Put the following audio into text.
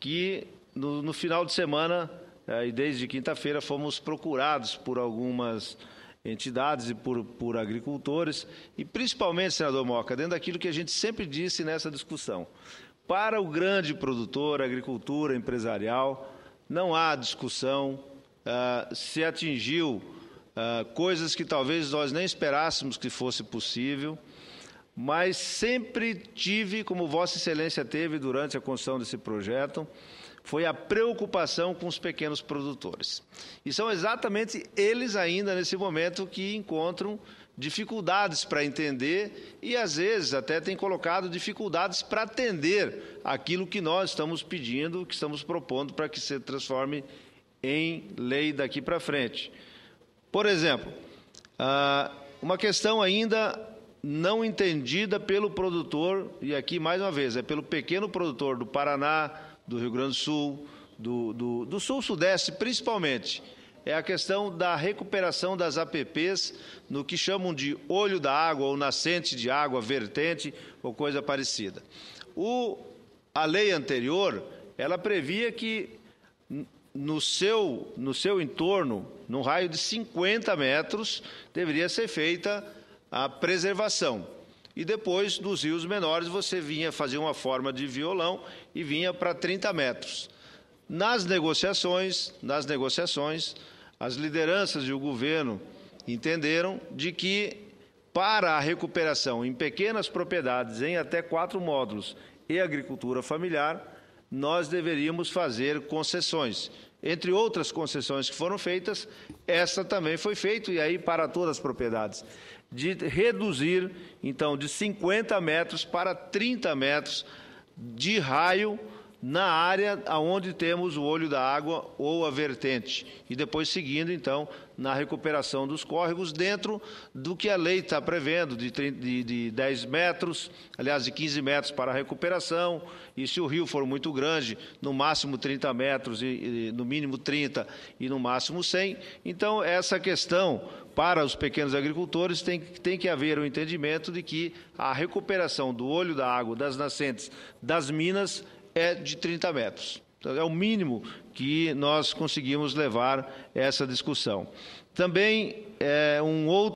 que no, no final de semana eh, e desde quinta-feira fomos procurados por algumas entidades e por, por agricultores, e principalmente, senador Moca, dentro daquilo que a gente sempre disse nessa discussão. Para o grande produtor, agricultura empresarial, não há discussão, eh, se atingiu eh, coisas que talvez nós nem esperássemos que fosse possível mas sempre tive, como Vossa Excelência teve durante a construção desse projeto, foi a preocupação com os pequenos produtores. E são exatamente eles ainda nesse momento que encontram dificuldades para entender e às vezes até têm colocado dificuldades para atender aquilo que nós estamos pedindo, que estamos propondo para que se transforme em lei daqui para frente. Por exemplo, ah, uma questão ainda não entendida pelo produtor, e aqui mais uma vez, é pelo pequeno produtor do Paraná, do Rio Grande do Sul, do, do, do Sul-Sudeste principalmente. É a questão da recuperação das APPs no que chamam de olho da água, ou nascente de água, vertente, ou coisa parecida. O, a lei anterior, ela previa que no seu, no seu entorno, num raio de 50 metros, deveria ser feita a preservação. E depois, dos rios menores, você vinha fazer uma forma de violão e vinha para 30 metros. Nas negociações, nas negociações, as lideranças e o governo entenderam de que para a recuperação em pequenas propriedades em até quatro módulos e agricultura familiar, nós deveríamos fazer concessões. Entre outras concessões que foram feitas, essa também foi feita, e aí para todas as propriedades, de reduzir, então, de 50 metros para 30 metros de raio na área onde temos o olho da água ou a vertente, e depois seguindo, então, na recuperação dos córregos dentro do que a lei está prevendo, de, 30, de, de 10 metros, aliás, de 15 metros para a recuperação, e se o rio for muito grande, no máximo 30 metros, e, e no mínimo 30 e no máximo 100. Então, essa questão para os pequenos agricultores tem, tem que haver o um entendimento de que a recuperação do olho da água, das nascentes, das minas, é de 30 metros. Então, é o mínimo que nós conseguimos levar essa discussão. Também é um outro.